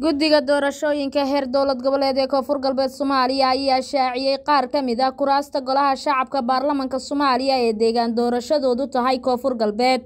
guddiga doorashooyinka heer dowlad goboleed ee koonfur galbeed soomaaliya ayaa shaaciyey qaar ka mid ah kuraasta golaha shacabka baarlamanka soomaaliya ee deegaan doorashadoodu tahay koonfur galbeed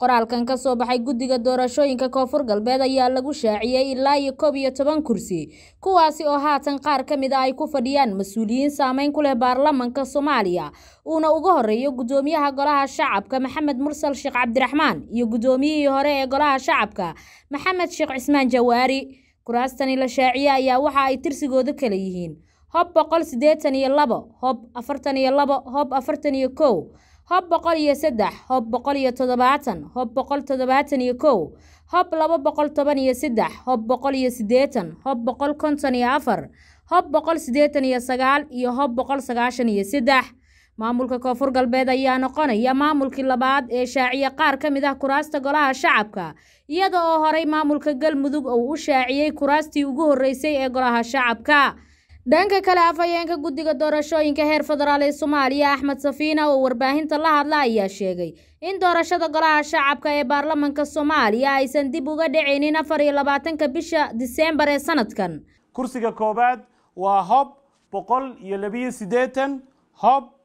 qoraalkan ka soo baxay guddiga doorashooyinka koonfur galbeed ayaa lagu shaaciyey ilaa iyo koob iyo toban kursi kuwaasi oo haatan qaar ka mid ah ay ku fadhiyaan mas-uuliyiin saameyn ku leh baarlamanka soomaaliya uuna uga horreeyo guddoomiyaha golaha shacabka maxamed mursal sheekh cabdiraxmaan iyo guddoomiyihii hore ee golaha shacabka maxamed sheekh cismaan jawaari kuraastani la shaaciye ayaa waxa ay tirsigooda kala yihiin hob boqol siddeetan iyo labo hob afartan iyo labo hob afartan iyo kow hob boqol iyo saddex hob boqol iyo toddobaatan hob boqol toddobaatan iyo kow hob labo boqol toban iyo saddex hob boqol iyo siddeetan hob boqol konton iyo afar hob boqol siddeetan iyo sagaal iyo hob boqol sagaashan iyo saddex maamulka koonfur galbeed ayaa noqonaya maamulkii labaad ee shaaciya qaar ka mid ah kuraasta golaha shacabka iyada oo horay maamulka galmudug uu u shaaciyey kuraastii ugu horreysay ee golaha shacabka dhanka kale afhayeenka guddiga doorashooyinka heer federaal ee soomaaliya axmed safiina oo warbaahinta la hadla ayaa sheegay in doorashada golaha shacabka ee baarlamanka soomaaliya aysan dib uga dhicinin afar iyo labaatanka bisha diseembar ee sanadkan kursiga koobaad waa hob boqol iyo labiyo siddeetan hob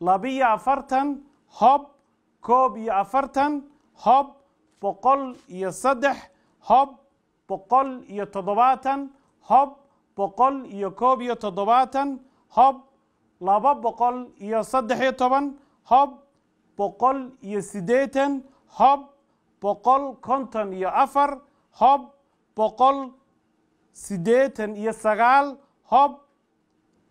labiyo afartan hob koob iyo afartan hob boqol iyo saddex hob boqol iyo toddobaatan hob boqol iyo koob iyo toddobaatan hob laba boqol iyo saddex-iyo toban hob boqol iyo siddeetan hob boqol konton iyo afar hob boqol siddeetan iyo sagaal hob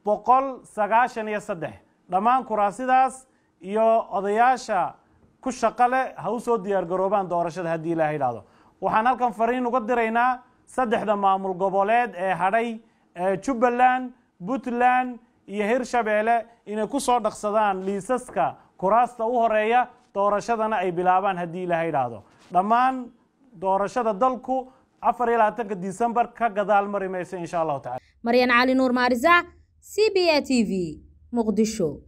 boqol sagaashan iyo saddex dhammaan kuraasidaas iyo odayaasha ku shaqo leh ha usoo soo diyaargaroobaan doorashada haddii ilaah idhaahdo waxaan halkan fariin uga diraynaa saddexda maamul goboleed ee hadhay ee jubbaland puntland iyo hirshabeelle inay ku soo dhaqsadaan liisaska kuraasta u horeeya doorashadana ay bilaabaan haddii ilaah idhaahdo dhammaan doorashada dalku afar iyo labaatanka disembar ka gadaal mari mayso insha allahu tacala maryan cali nuur maarisac c b a t v muqdisho